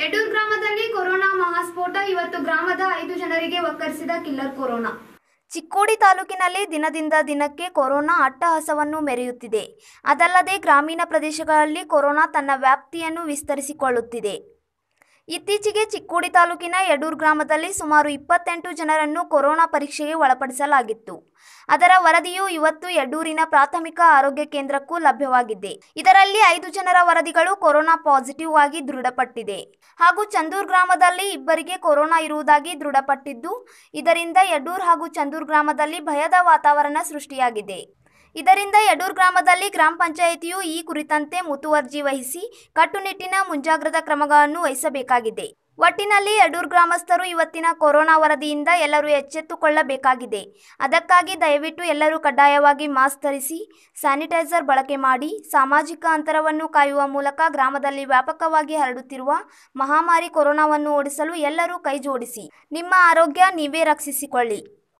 ಯಡೂರ್ ಗ್ರಾಮದಲ್ಲಿ ಕೊರೋನಾ ಮಹಾಸ್ಫೋಟ ಇವತ್ತು ಗ್ರಾಮದ ಐದು ಜನರಿಗೆ ಒಕ್ಕರಿಸಿದ ಕಿಲ್ಲರ್ ಕೊರೋನಾ ಚಿಕ್ಕೋಡಿ ತಾಲೂಕಿನಲ್ಲಿ ದಿನದಿಂದ ದಿನಕ್ಕೆ ಕೊರೋನಾ ಅಟ್ಟಹಾಸವನ್ನು ಮೆರೆಯುತ್ತಿದೆ ಅದಲ್ಲದೆ ಗ್ರಾಮೀಣ ಪ್ರದೇಶಗಳಲ್ಲಿ ಕೊರೋನಾ ತನ್ನ ವ್ಯಾಪ್ತಿಯನ್ನು ವಿಸ್ತರಿಸಿಕೊಳ್ಳುತ್ತಿದೆ ಇತ್ತೀಚೆಗೆ ಚಿಕ್ಕೋಡಿ ತಾಲೂಕಿನ ಯಡೂರ್ ಗ್ರಾಮದಲ್ಲಿ ಸುಮಾರು ಇಪ್ಪತ್ತೆಂಟು ಜನರನ್ನು ಕೊರೋನಾ ಪರೀಕ್ಷೆಗೆ ಒಳಪಡಿಸಲಾಗಿತ್ತು ಅದರ ವರದಿಯು ಇವತ್ತು ಯಡೂರಿನ ಪ್ರಾಥಮಿಕ ಆರೋಗ್ಯ ಕೇಂದ್ರಕ್ಕೂ ಲಭ್ಯವಾಗಿದೆ ಇದರಲ್ಲಿ ಐದು ಜನರ ವರದಿಗಳು ಕೊರೋನಾ ಪಾಸಿಟಿವ್ ಆಗಿ ದೃಢಪಟ್ಟಿದೆ ಹಾಗೂ ಚಂದೂರ್ ಗ್ರಾಮದಲ್ಲಿ ಇಬ್ಬರಿಗೆ ಕೊರೋನಾ ಇರುವುದಾಗಿ ದೃಢಪಟ್ಟಿದ್ದು ಇದರಿಂದ ಯಡೂರ್ ಹಾಗೂ ಚಂದೂರ್ ಗ್ರಾಮದಲ್ಲಿ ಭಯದ ವಾತಾವರಣ ಸೃಷ್ಟಿಯಾಗಿದೆ ಇದರಿಂದ ಯಡೂರ್ ಗ್ರಾಮದಲ್ಲಿ ಗ್ರಾಮ ಪಂಚಾಯಿತಿಯು ಈ ಕುರಿತಂತೆ ಮುತುವರ್ಜಿ ವಹಿಸಿ ಕಟ್ಟುನಿಟ್ಟಿನ ಮುಂಜಾಗ್ರತಾ ಕ್ರಮಗಳನ್ನು ವಹಿಸಬೇಕಾಗಿದೆ ಒಟ್ಟಿನಲ್ಲಿ ಯಡೂರ್ ಗ್ರಾಮಸ್ಥರು ಇವತ್ತಿನ ಕೊರೋನಾ ವರದಿಯಿಂದ ಎಲ್ಲರೂ ಎಚ್ಚೆತ್ತುಕೊಳ್ಳಬೇಕಾಗಿದೆ ಅದಕ್ಕಾಗಿ ದಯವಿಟ್ಟು ಎಲ್ಲರೂ ಕಡ್ಡಾಯವಾಗಿ ಮಾಸ್ಕ್ ಧರಿಸಿ ಸ್ಯಾನಿಟೈಸರ್ ಬಳಕೆ ಮಾಡಿ ಸಾಮಾಜಿಕ ಅಂತರವನ್ನು ಕಾಯುವ ಮೂಲಕ ಗ್ರಾಮದಲ್ಲಿ ವ್ಯಾಪಕವಾಗಿ ಹರಡುತ್ತಿರುವ ಮಹಾಮಾರಿ ಕೊರೋನಾವನ್ನು ಓಡಿಸಲು ಎಲ್ಲರೂ ಕೈಜೋಡಿಸಿ ನಿಮ್ಮ ಆರೋಗ್ಯ ನೀವೇ ರಕ್ಷಿಸಿಕೊಳ್ಳಿ